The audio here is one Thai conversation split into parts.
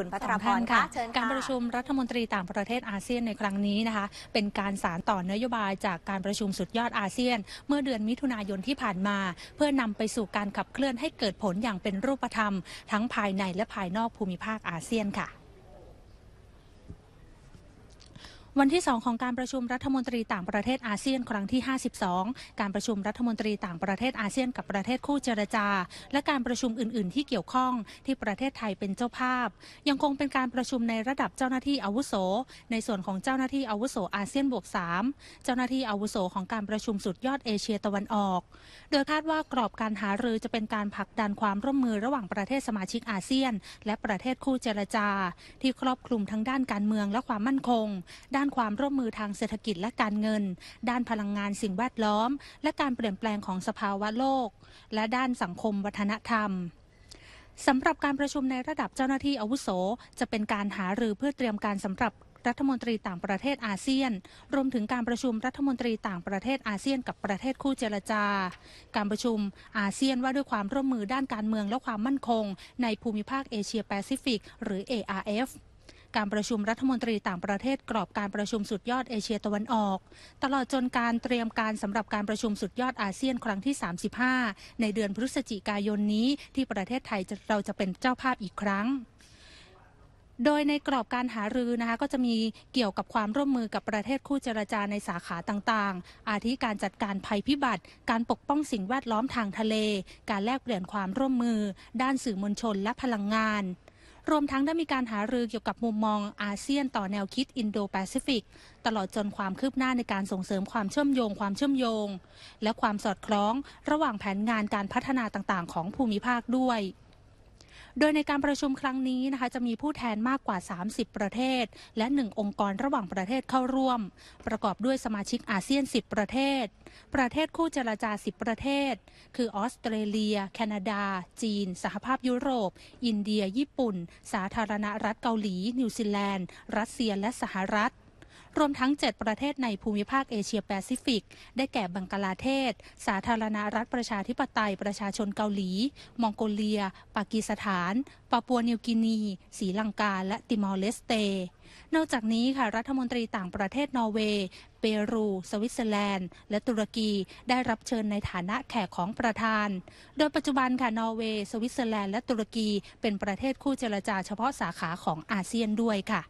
ุณพัทรพรค่ะ การประชุมรัฐมนตรีต่างประเทศอาเซียนในครั้งนี้นะคะ เป็นการสารต่อนโยบายจากการประชุมสุดยอดอาเซียน เมื่อเดือนมิถุนายนที่ผ่านมา เพื่อนำไปสู่การขับเคลื่อนให้เกิดผลอย่างเป็นรูปธรรมทั้งภายในและภายนอกภูมิภาคอาเซียนค่ะวันที่ 2 ของการประชุมรัฐมนตรีต่างประเทศอาเซียน ครั้งที่ 52 การประชุมรัฐมนตรีต่างประเทศอาเซียนกับประเทศคู่เจรจา และการประชุมอื่น ๆ ที่เกี่ยวข้องที่ประเทศไทยเป็นเจ้าภาพ ยังคงเป็นการประชุมในระดับเจ้าหน้าที่อาวุโส ในส่วนของเจ้าหน้าที่อาวุโสอาเซียนบวก3เจ้าหน้าที่อาวุโสของการประชุมสุดยอดเอเชียตะวันออก โดยคาดว่ากรอบการหารือจะเป็นการผลักดันความร่วมมือระหว่างประเทศสมาชิกอาเซียน และประเทศคู่เจรจา ที่ครอบคลุมทั้งด้านการเมืองและความมั่นคงด้านความร่วมมือทางเศรษฐกิจและการเงิน ด้านพลังงานสิ่งแวดล้อม และการเปลี่ยนแปลงของสภาวะโลก และด้านสังคมวัฒนธรรมสำหรับการประชุมในระดับเจ้าหน้าที่อาวุโสจะเป็นการหารือเพื่อเตรียมการสำหรับรัฐมนตรีต่างประเทศอาเซียน รวมถึงการประชุมรัฐมนตรีต่างประเทศอาเซียนกับประเทศคู่เจรจา การประชุมอาเซียนว่าด้วยความร่วมมือด้านการเมืองและความมั่นคง ในภูมิภาคเอเชียแปซิฟิก หรือ ARF การประชุมรัฐมนตรีต่างประเทศ กรอบการประชุมสุดยอดเอเชียตะวันออก ตลอดจนการเตรียมการสำหรับการประชุมสุดยอดอาเซียนครั้งที่ 35 ในเดือนพฤศจิกายนนี้ที่ประเทศไทยเราจะเป็นเจ้าภาพอีกครั้ง โดยในกรอบการหารือนะคะก็จะมีเกี่ยวกับความร่วมมือกับประเทศคู่เจรจาในสาขาต่างๆ อาทิการจัดการภัยพิบัติ การปกป้องสิ่งแวดล้อมทางทะเล การแลกเปลี่ยนความร่วมมือ ด้านสื่อมวลชนและพลังงานรวมทั้งได้มีการหารือเกี่ยวกับมุมมองอาเซียนต่อแนวคิดอินโดแปซิฟิก ตลอดจนความคืบหน้าในการส่งเสริมความเชื่อมโยงความเชื่อมโยง และความสอดคล้องระหว่างแผนงานการพัฒนาต่างๆของภูมิภาคด้วยโดยในการประชุมครั้งนี้นะคะ จะมีผู้แทนมากกว่า 30 ประเทศ และ 1 องค์กรระหว่างประเทศเข้าร่วม ประกอบด้วยสมาชิกอาเซียน 10 ประเทศ ประเทศคู่เจรจา 10 ประเทศ คือออสเตรเลีย แคนาดา จีน สหภาพยุโรป อินเดีย ญี่ปุ่น สาธารณรัฐเกาหลี นิวซีแลนด์ รัสเซียและสหรัฐรวมทั้ง 7 ประเทศในภูมิภาคเอเชียแปซิฟิกได้แก่บังกลาเทศ สาธารณรัฐประชาธิปไตยประชาชนเกาหลี มองโกเลีย ปากีสถานปาปัวนิวกินี สีลังกา และติมอร์เลสเตนอกจากนี้ค่ะ รัฐมนตรีต่างประเทศนอร์เวย์ เปรู สวิตเซอร์แลนด์ และตุรกีได้รับเชิญในฐานะแขกของประธาน โดยปัจจุบันค่ะนอร์เวย์ สวิตเซอร์แลนด์และตุรกี เป็นประเทศคู่เจรจาเฉพาะสาขาของอาเซียนด้วยค่ะ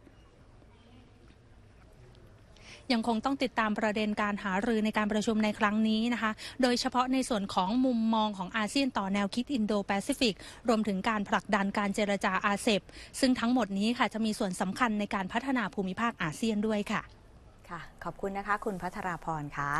ยังคงต้องติดตามประเด็นการหารือในการประชุมในครั้งนี้นะคะ โดยเฉพาะในส่วนของมุมมองของอาเซียนต่อแนวคิดอินโดแปซิฟิก รวมถึงการผลักดันการเจรจาอาเซบซึ่งทั้งหมดนี้ค่ะจะมีส่วนสำคัญในการพัฒนาภูมิภาคอาเซียนด้วยค่ะ ค่ะ ขอบคุณนะคะ คุณพัทราพรค่ะ